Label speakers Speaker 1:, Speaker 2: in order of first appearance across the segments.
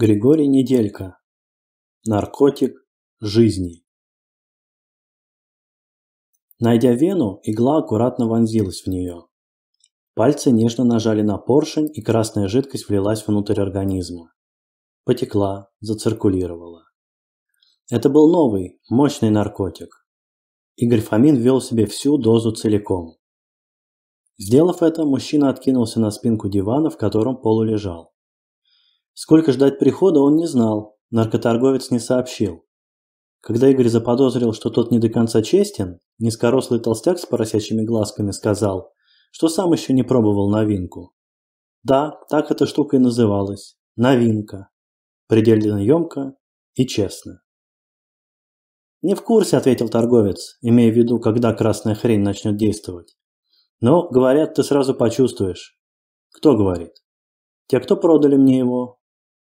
Speaker 1: Григорий Неделько. Наркотик жизни. Найдя вену, игла аккуратно вонзилась в нее. Пальцы нежно нажали на поршень, и красная жидкость влилась внутрь организма. Потекла, зациркулировала. Это был новый, мощный наркотик. Игорь Фомин ввел себе всю дозу целиком. Сделав это, мужчина откинулся на спинку дивана, в котором полулежал. Сколько ждать прихода, он не знал, наркоторговец не сообщил. Когда Игорь заподозрил, что тот не до конца честен, низкорослый толстяк с поросячьими глазками сказал, что сам еще не пробовал новинку. Да, так эта штука и называлась. Новинка. Предельно емко и честно. «Не в курсе», – ответил торговец, имея в виду, когда красная хрень начнет действовать. «Но, говорят, ты сразу почувствуешь». «Кто говорит?» «Те, кто продали мне его,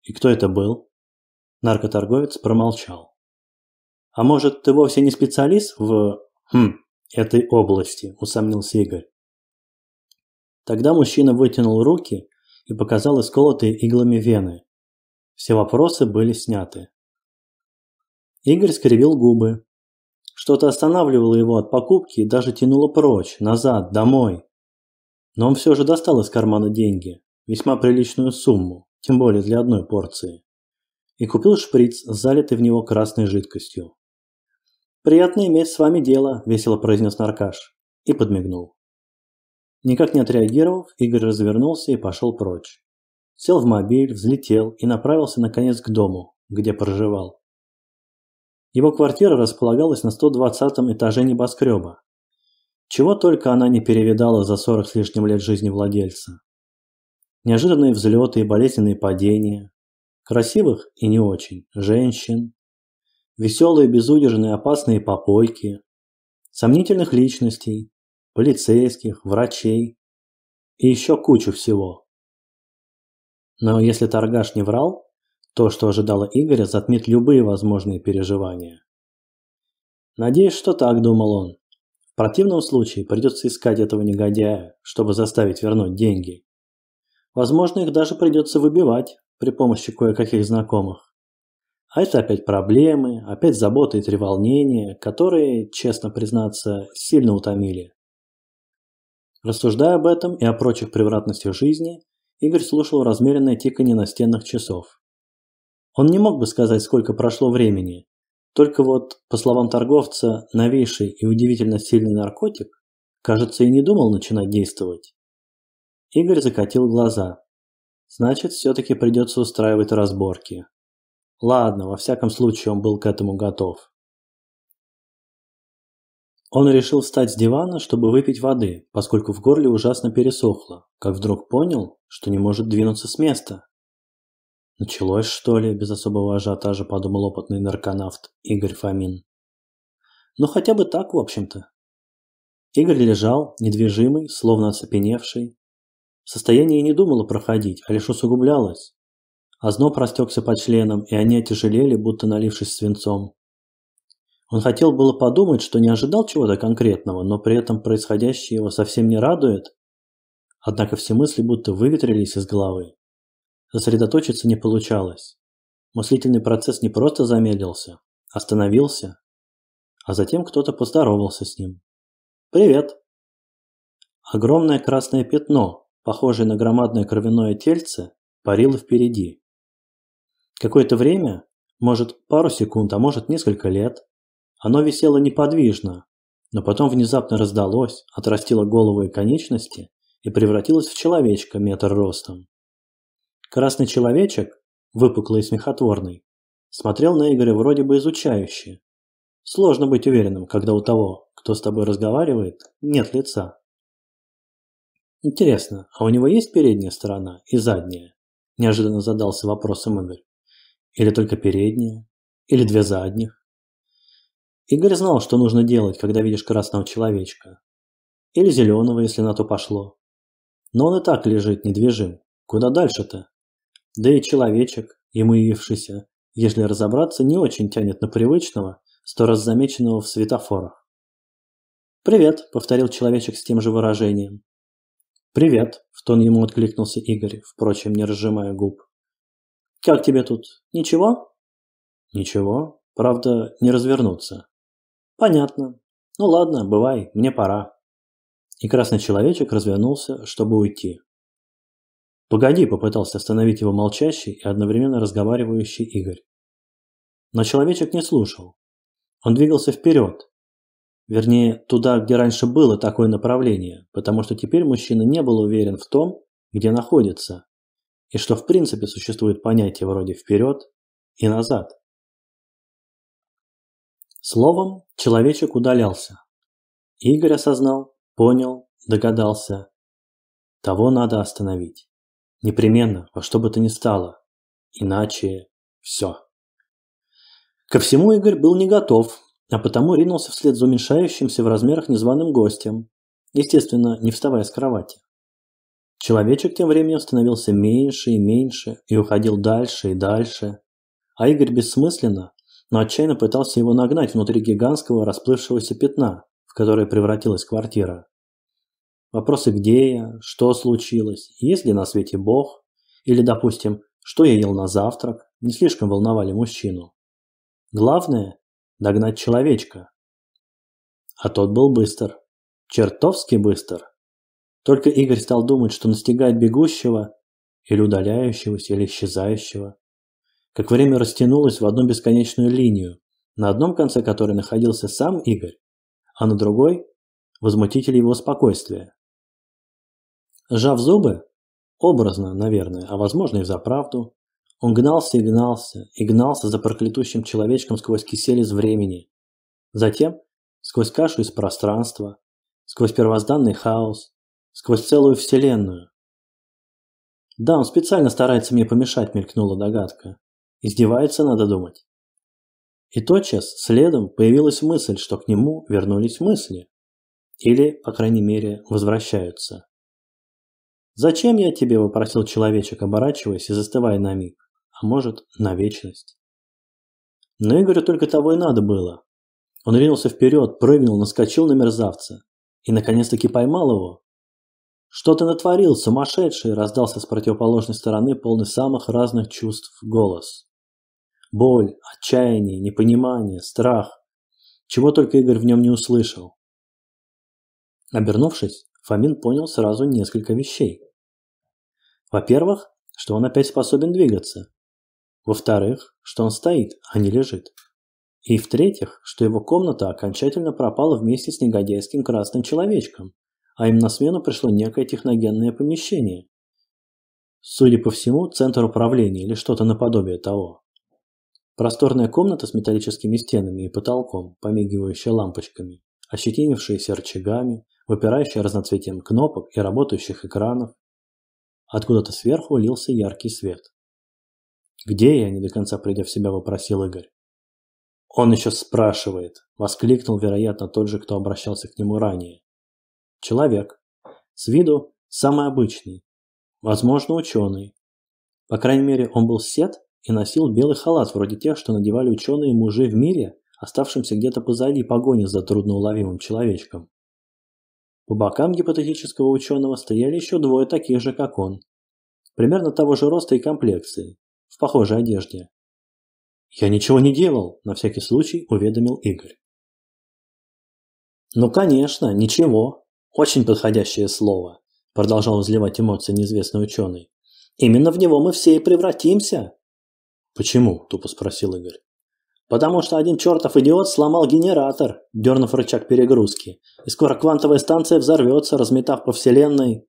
Speaker 1: «И кто это был?» Наркоторговец промолчал. «А может, ты вовсе не специалист в... Хм, этой области?» – усомнился Игорь. Тогда мужчина вытянул руки и показал исколотые иглами вены. Все вопросы были сняты. Игорь скривил губы. Что-то останавливало его от покупки и даже тянуло прочь, назад, домой. Но он все же достал из кармана деньги, весьма приличную сумму тем более для одной порции, и купил шприц, залитый в него красной жидкостью. «Приятно иметь с вами дело», – весело произнес Наркаш и подмигнул. Никак не отреагировав, Игорь развернулся и пошел прочь. Сел в мобиль, взлетел и направился наконец к дому, где проживал. Его квартира располагалась на 120 этаже небоскреба. Чего только она не перевидала за 40 с лишним лет жизни владельца неожиданные взлеты и болезненные падения, красивых и не очень женщин, веселые, безудержные, опасные попойки, сомнительных личностей, полицейских, врачей и еще кучу всего. Но если торгаш не врал, то, что ожидало Игоря, затмит любые возможные переживания. Надеюсь, что так думал он. В противном случае придется искать этого негодяя, чтобы заставить вернуть деньги. Возможно, их даже придется выбивать при помощи кое-каких знакомых. А это опять проблемы, опять заботы и треволнения, которые, честно признаться, сильно утомили. Рассуждая об этом и о прочих превратностях жизни, Игорь слушал размеренное тиканье настенных часов. Он не мог бы сказать, сколько прошло времени, только вот, по словам торговца, новейший и удивительно сильный наркотик, кажется, и не думал начинать действовать. Игорь закатил глаза. Значит, все-таки придется устраивать разборки. Ладно, во всяком случае он был к этому готов. Он решил встать с дивана, чтобы выпить воды, поскольку в горле ужасно пересохло, как вдруг понял, что не может двинуться с места. «Началось, что ли?» – без особого ажиотажа подумал опытный нарконавт Игорь Фамин. «Ну хотя бы так, в общем-то». Игорь лежал, недвижимый, словно оцепеневший, Состояние не думало проходить, а лишь усугублялось. Озноб растекся по членам, и они отяжелели, будто налившись свинцом. Он хотел было подумать, что не ожидал чего-то конкретного, но при этом происходящее его совсем не радует. Однако все мысли будто выветрились из головы. Сосредоточиться не получалось. Мыслительный процесс не просто замедлился, остановился, а затем кто-то поздоровался с ним. «Привет!» Огромное красное пятно, похожее на громадное кровяное тельце, парило впереди. Какое-то время, может пару секунд, а может несколько лет, оно висело неподвижно, но потом внезапно раздалось, отрастило голову и конечности и превратилось в человечка метр ростом. Красный человечек, выпуклый и смехотворный, смотрел на Игоря вроде бы изучающе. Сложно быть уверенным, когда у того, кто с тобой разговаривает, нет лица. «Интересно, а у него есть передняя сторона и задняя?» – неожиданно задался вопросом Игорь. «Или только передняя? Или две задних?» Игорь знал, что нужно делать, когда видишь красного человечка. Или зеленого, если на то пошло. Но он и так лежит недвижим. Куда дальше-то? Да и человечек, ему явившийся, если разобраться, не очень тянет на привычного, сто раз замеченного в светофорах. «Привет», – повторил человечек с тем же выражением. «Привет», – в тон ему откликнулся Игорь, впрочем, не разжимая губ. «Как тебе тут? Ничего?» «Ничего. Правда, не развернуться». «Понятно. Ну ладно, бывай, мне пора». И красный человечек развернулся, чтобы уйти. «Погоди», – попытался остановить его молчащий и одновременно разговаривающий Игорь. Но человечек не слушал. Он двигался вперед, Вернее, туда, где раньше было такое направление, потому что теперь мужчина не был уверен в том, где находится, и что в принципе существует понятие вроде «вперед» и «назад». Словом, человечек удалялся. Игорь осознал, понял, догадался. Того надо остановить. Непременно, во что бы то ни стало. Иначе все. Ко всему Игорь был не готов, а потому ринулся вслед за уменьшающимся в размерах незваным гостем, естественно, не вставая с кровати. Человечек тем временем становился меньше и меньше и уходил дальше и дальше, а Игорь бессмысленно, но отчаянно пытался его нагнать внутри гигантского расплывшегося пятна, в которое превратилась квартира. Вопросы «Где я?», «Что случилось?», «Есть ли на свете Бог?», или, допустим, «Что я ел на завтрак?» не слишком волновали мужчину. Главное, догнать человечка. А тот был быстр. Чертовски быстр. Только Игорь стал думать, что настигает бегущего или удаляющегося, или исчезающего. Как время растянулось в одну бесконечную линию, на одном конце которой находился сам Игорь, а на другой – возмутитель его спокойствия. Сжав зубы, образно, наверное, а возможно и за правду, он гнался и гнался, и гнался за проклятущим человечком сквозь кисель из времени. Затем сквозь кашу из пространства, сквозь первозданный хаос, сквозь целую вселенную. Да, он специально старается мне помешать, мелькнула догадка. Издевается, надо думать. И тотчас следом появилась мысль, что к нему вернулись мысли. Или, по крайней мере, возвращаются. «Зачем я тебе?» – вопросил человечек, оборачиваясь и застывая на миг а может, на вечность. Но Игорю только того и надо было. Он ринулся вперед, прыгнул, наскочил на мерзавца. И наконец-таки поймал его. «Что ты натворил, сумасшедший?» – раздался с противоположной стороны полный самых разных чувств голос. Боль, отчаяние, непонимание, страх. Чего только Игорь в нем не услышал. Обернувшись, Фомин понял сразу несколько вещей. Во-первых, что он опять способен двигаться. Во-вторых, что он стоит, а не лежит. И в-третьих, что его комната окончательно пропала вместе с негодяйским красным человечком, а им на смену пришло некое техногенное помещение. Судя по всему, центр управления или что-то наподобие того. Просторная комната с металлическими стенами и потолком, помигивающая лампочками, ощетинившаяся рычагами, выпирающая разноцветием кнопок и работающих экранов. Откуда-то сверху лился яркий свет. «Где я?» – не до конца придя в себя, вопросил Игорь. «Он еще спрашивает!» – воскликнул, вероятно, тот же, кто обращался к нему ранее. «Человек. С виду самый обычный. Возможно, ученый. По крайней мере, он был сед и носил белый халат, вроде тех, что надевали ученые-мужи в мире, оставшимся где-то позади погони за трудноуловимым человечком. По бокам гипотетического ученого стояли еще двое таких же, как он. Примерно того же роста и комплекции в похожей одежде. «Я ничего не делал», – на всякий случай уведомил Игорь. «Ну, конечно, ничего. Очень подходящее слово», – продолжал взливать эмоции неизвестный ученый. «Именно в него мы все и превратимся». «Почему?» – тупо спросил Игорь. «Потому что один чертов идиот сломал генератор, дернув рычаг перегрузки, и скоро квантовая станция взорвется, разметав по вселенной».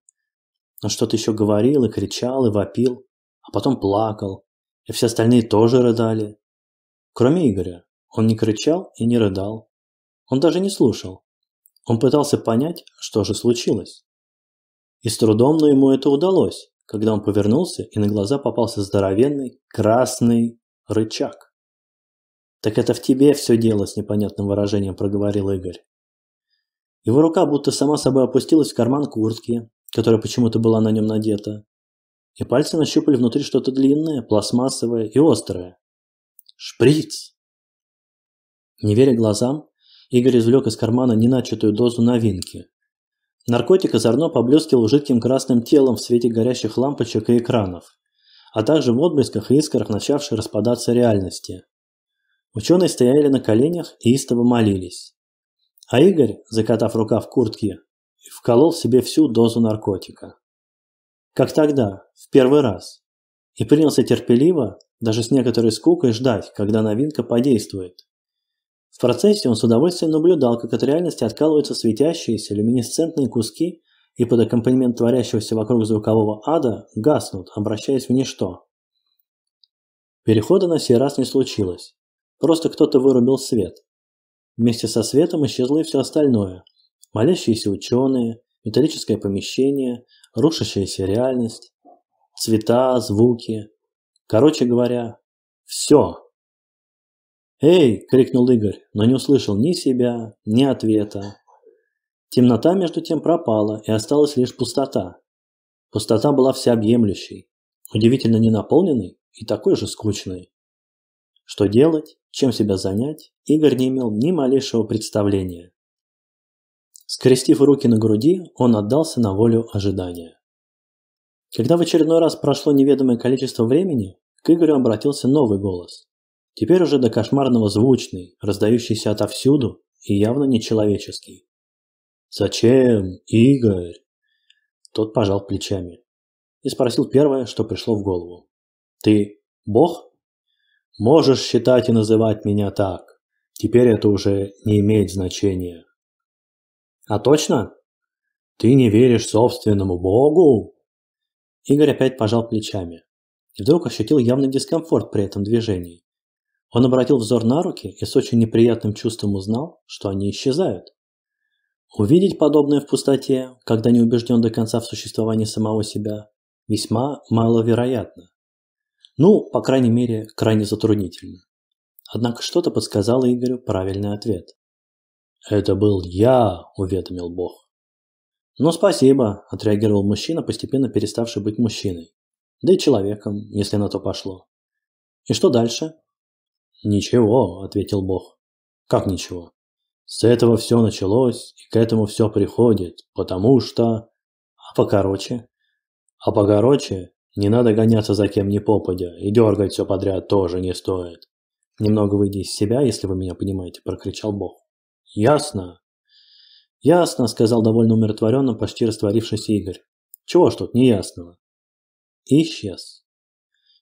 Speaker 1: Он что-то еще говорил и кричал и вопил, а потом плакал, и все остальные тоже рыдали. Кроме Игоря. Он не кричал и не рыдал. Он даже не слушал. Он пытался понять, что же случилось. И с трудом, но ему это удалось, когда он повернулся и на глаза попался здоровенный красный рычаг. «Так это в тебе все дело», – с непонятным выражением проговорил Игорь. Его рука будто сама собой опустилась в карман куртки, которая почему-то была на нем надета, и пальцы нащупали внутри что-то длинное, пластмассовое и острое. Шприц! Не веря глазам, Игорь извлек из кармана неначатую дозу новинки. Наркотик озорно поблескивал жидким красным телом в свете горящих лампочек и экранов, а также в отблесках и искрах начавшей распадаться реальности. Ученые стояли на коленях и истово молились. А Игорь, закатав рука в куртке, вколол себе всю дозу наркотика как тогда, в первый раз, и принялся терпеливо, даже с некоторой скукой, ждать, когда новинка подействует. В процессе он с удовольствием наблюдал, как от реальности откалываются светящиеся люминесцентные куски и под аккомпанемент творящегося вокруг звукового ада гаснут, обращаясь в ничто. Перехода на сей раз не случилось. Просто кто-то вырубил свет. Вместе со светом исчезло и все остальное. Молящиеся ученые, металлическое помещение – рушащаяся реальность, цвета, звуки. Короче говоря, все. «Эй!» – крикнул Игорь, но не услышал ни себя, ни ответа. Темнота между тем пропала, и осталась лишь пустота. Пустота была всеобъемлющей, удивительно ненаполненной и такой же скучной. Что делать, чем себя занять, Игорь не имел ни малейшего представления. Скрестив руки на груди, он отдался на волю ожидания. Когда в очередной раз прошло неведомое количество времени, к Игорю обратился новый голос. Теперь уже до кошмарного звучный, раздающийся отовсюду и явно нечеловеческий. «Зачем, Игорь?» Тот пожал плечами и спросил первое, что пришло в голову. «Ты бог?» «Можешь считать и называть меня так. Теперь это уже не имеет значения. А точно? Ты не веришь собственному богу? Игорь опять пожал плечами. И вдруг ощутил явный дискомфорт при этом движении. Он обратил взор на руки и с очень неприятным чувством узнал, что они исчезают. Увидеть подобное в пустоте, когда не убежден до конца в существовании самого себя, весьма маловероятно. Ну, по крайней мере, крайне затруднительно. Однако что-то подсказало Игорю правильный ответ. «Это был я!» – уведомил Бог. «Ну, спасибо!» – отреагировал мужчина, постепенно переставший быть мужчиной. Да и человеком, если на то пошло. «И что дальше?» «Ничего», – ответил Бог. «Как ничего?» «С этого все началось, и к этому все приходит, потому что...» «А покороче?» «А покороче не надо гоняться за кем ни попадя, и дергать все подряд тоже не стоит». «Немного выйди из себя, если вы меня понимаете», – прокричал Бог. «Ясно». «Ясно», – сказал довольно умиротворенно, почти растворившийся Игорь. «Чего ж тут неясного?» И исчез.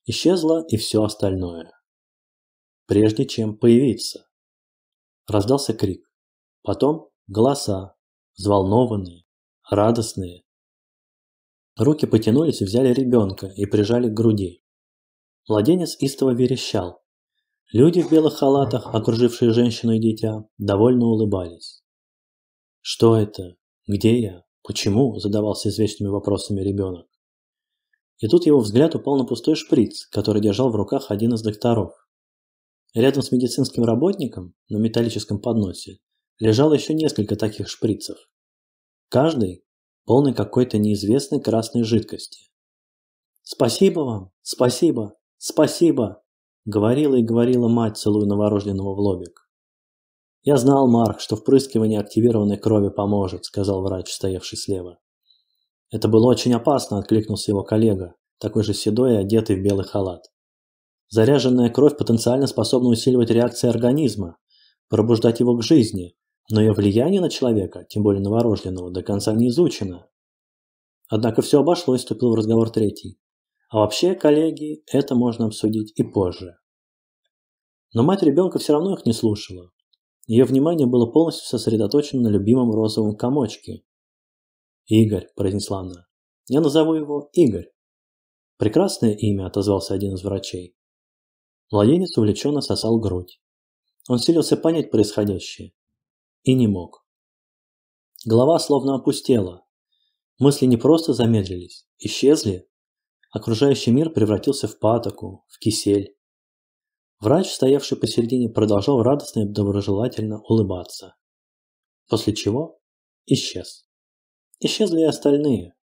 Speaker 1: Исчезло и все остальное. Прежде чем появиться. Раздался крик. Потом голоса, взволнованные, радостные. Руки потянулись и взяли ребенка и прижали к груди. Младенец истово верещал, Люди в белых халатах, окружившие женщину и дитя, довольно улыбались. «Что это? Где я? Почему?» – задавался извечными вопросами ребенок. И тут его взгляд упал на пустой шприц, который держал в руках один из докторов. Рядом с медицинским работником на металлическом подносе лежало еще несколько таких шприцев. Каждый полный какой-то неизвестной красной жидкости. «Спасибо вам! Спасибо! Спасибо!» Говорила и говорила мать, целуя новорожденного в лобик. «Я знал, Марк, что впрыскивание активированной крови поможет», – сказал врач, стоявший слева. «Это было очень опасно», – откликнулся его коллега, такой же седой и одетый в белый халат. «Заряженная кровь потенциально способна усиливать реакции организма, пробуждать его к жизни, но ее влияние на человека, тем более новорожденного, до конца не изучено». Однако все обошлось, вступил в разговор третий. А вообще, коллеги, это можно обсудить и позже. Но мать ребенка все равно их не слушала. Ее внимание было полностью сосредоточено на любимом розовом комочке. «Игорь», – произнесла она. «Я назову его Игорь». «Прекрасное имя», – отозвался один из врачей. Младенец увлеченно сосал грудь. Он силился понять происходящее. И не мог. Голова словно опустела. Мысли не просто замедлились, исчезли, Окружающий мир превратился в патоку, в кисель. Врач, стоявший посередине, продолжал радостно и доброжелательно улыбаться. После чего исчез. Исчезли и остальные.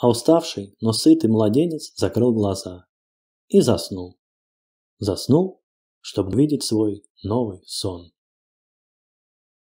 Speaker 1: А уставший, но сытый младенец закрыл глаза и заснул. Заснул, чтобы видеть свой новый сон.